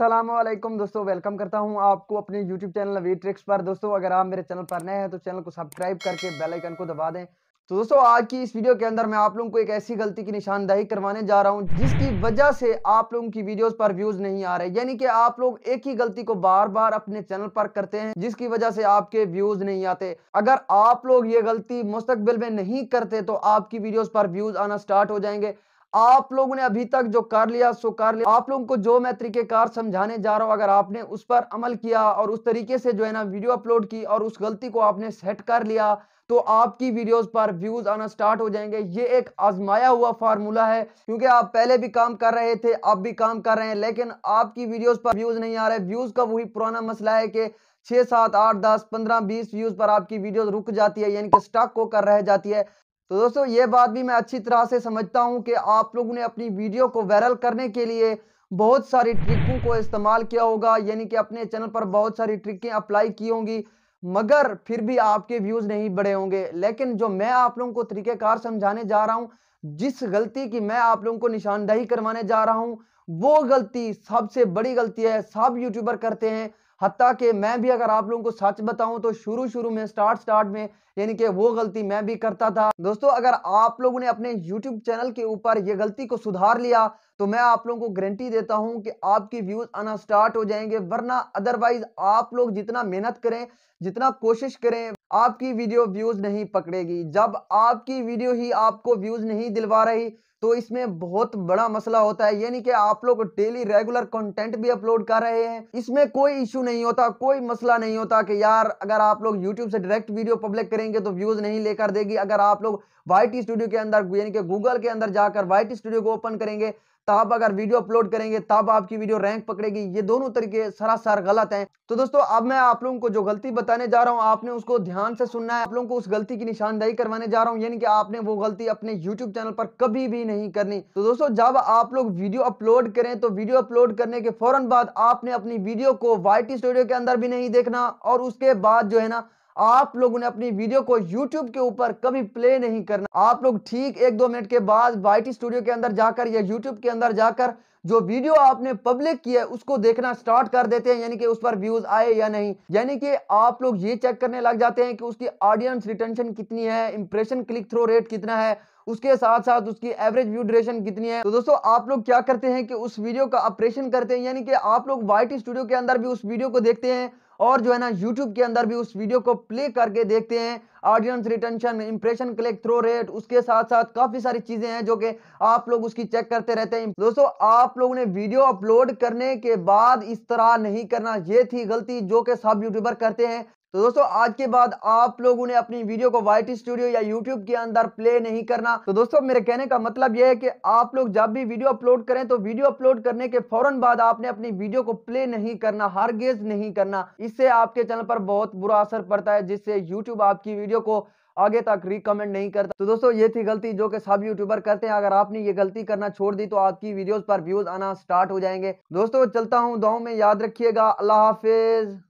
असलम दोस्तों वेलकम करता हूं आपको अपने YouTube चैनल वी ट्रिक्स पर दोस्तों अगर आप मेरे चैनल पर नए हैं तो चैनल को सब्सक्राइब करके बेल आइकन को दबा दें तो दोस्तों आज की इस वीडियो के अंदर मैं आप लोगों को एक ऐसी गलती की निशानदाही करवाने जा रहा हूं जिसकी वजह से आप लोगों की वीडियोस पर व्यूज नहीं आ रहे यानी कि आप लोग एक ही गलती को बार बार अपने चैनल पर करते हैं जिसकी वजह से आपके व्यूज नहीं आते अगर आप लोग ये गलती मुस्तकबिल में नहीं करते तो आपकी वीडियोज पर व्यूज आना स्टार्ट हो जाएंगे आप लोगों ने अभी तक जो कर लिया सो कर लिया आप लोगों को जो मैं तरीकेकार समझाने जा रहा हूँ अगर आपने उस पर अमल किया और उस तरीके से जो है ना वीडियो अपलोड की और उस गलती को आपने सेट कर लिया तो आपकी वीडियोस पर व्यूज आना स्टार्ट हो जाएंगे ये एक आजमाया हुआ फार्मूला है क्योंकि आप पहले भी काम कर रहे थे आप भी काम कर रहे हैं लेकिन आपकी वीडियोज पर व्यूज नहीं आ रहे व्यूज का वही पुराना मसला है कि छः सात आठ दस पंद्रह बीस व्यूज पर आपकी वीडियोस रुक जाती है यानी कि स्टॉक को कर रह जाती है तो दोस्तों ये बात भी मैं अच्छी तरह से समझता हूँ कि आप लोगों ने अपनी वीडियो को वायरल करने के लिए बहुत सारी ट्रिकों को इस्तेमाल किया होगा यानी कि अपने चैनल पर बहुत सारी ट्रिकें अप्लाई की होंगी मगर फिर भी आपके व्यूज़ नहीं बढ़े होंगे लेकिन जो मैं आप लोगों को तरीक़ेकार समझाने जा रहा हूँ जिस गलती की मैं आप लोगों को निशानदेही करवाने जा रहा हूँ वो गलती सबसे बड़ी गलती है सब यूट्यूबर करते हैं हती कि मैं भी अगर आप लोगों को सच बताऊं तो शुरू शुरू में स्टार्ट स्टार्ट में यानी कि वो गलती मैं भी करता था दोस्तों अगर आप लोगों ने अपने यूट्यूब चैनल के ऊपर ये गलती को सुधार लिया तो मैं आप लोगों को गारंटी देता हूं कि आपकी व्यूज आना स्टार्ट हो जाएंगे वरना अदरवाइज आप लोग जितना मेहनत करें जितना कोशिश करें आपकी वीडियो व्यूज नहीं पकड़ेगी जब आपकी वीडियो ही आपको व्यूज नहीं दिलवा रही तो इसमें बहुत बड़ा मसला होता है यानी कि आप लोग डेली रेगुलर कंटेंट भी अपलोड कर रहे हैं इसमें कोई इशू नहीं होता कोई मसला नहीं होता कि यार अगर आप लोग यूट्यूब से डायरेक्ट वीडियो पब्लिक करेंगे तो व्यूज नहीं लेकर देगी अगर आप लोग वाई स्टूडियो के अंदर यानी कि गूगल के अंदर जाकर वाई स्टूडियो को ओपन करेंगे तब अगर वीडियो अपलोड करेंगे तब आपकी वीडियो रैंक पकड़ेगी ये दोनों तरीके सरासर गलत हैं तो दोस्तों अब मैं आप लोगों को जो गलती बताने जा रहा हूँ आपने उसको ध्यान से सुनना है आप लोगों को उस गलती की निशानदाही करवाने जा रहा हूँ यानी कि आपने वो गलती अपने यूट्यूब चैनल पर कभी भी नहीं करनी तो दोस्तों जब आप लोग वीडियो अपलोड करें तो वीडियो अपलोड करने के फौरन बाद आपने अपनी वीडियो को वाई स्टूडियो के अंदर भी नहीं देखना और उसके बाद जो है ना आप लोगों ने अपनी वीडियो को यूट्यूब के ऊपर कभी प्ले नहीं करना आप लोग ठीक एक दो मिनट के बाद वाई स्टूडियो के अंदर जाकर या यूट्यूब के अंदर जाकर जो वीडियो आपने पब्लिक किया है उसको देखना स्टार्ट कर देते हैं यानी कि उस पर व्यूज आए या नहीं यानी कि आप लोग ये चेक करने लग जाते हैं कि उसकी ऑडियंस रिटेंशन कितनी है इंप्रेशन क्लिक थ्रो रेट कितना है उसके साथ साथ उसकी एवरेज व्यू ड्यूरेशन कितनी है तो दोस्तों आप लोग क्या करते हैं कि उस वीडियो का ऑपरेशन करते हैं यानी कि आप लोग वाई स्टूडियो के अंदर भी उस वीडियो को देखते हैं और जो है ना यूट्यूब के अंदर भी उस वीडियो को प्ले करके देखते हैं audience retention impression click through rate उसके साथ साथ काफी सारी चीजें हैं जो कि आप लोग उसकी चेक करते रहते हैं दोस्तों आप लोगों ने वीडियो अपलोड करने के बाद इस तरह नहीं करना ये थी गलती जो कि सब यूट्यूबर करते हैं तो दोस्तों आज के बाद आप लोगों ने अपनी वीडियो को वाइट स्टूडियो या यूट्यूब के अंदर प्ले नहीं करना तो दोस्तों मेरे कहने का मतलब यह है कि आप लोग जब भी वीडियो अपलोड करें तो वीडियो अपलोड करने के फौरन बाद आपने अपनी वीडियो को प्ले नहीं करना गेज नहीं करना इससे आपके चैनल पर बहुत बुरा असर पड़ता है जिससे यूट्यूब आपकी वीडियो को आगे तक रिकमेंड नहीं करता तो दोस्तों ये थी गलती जो कि सब यूट्यूबर करते हैं अगर आपने ये गलती करना छोड़ दी तो आपकी वीडियोस पर व्यूज आना स्टार्ट हो जाएंगे दोस्तों चलता हूँ दो में याद रखिएगा अल्लाह हाफिज़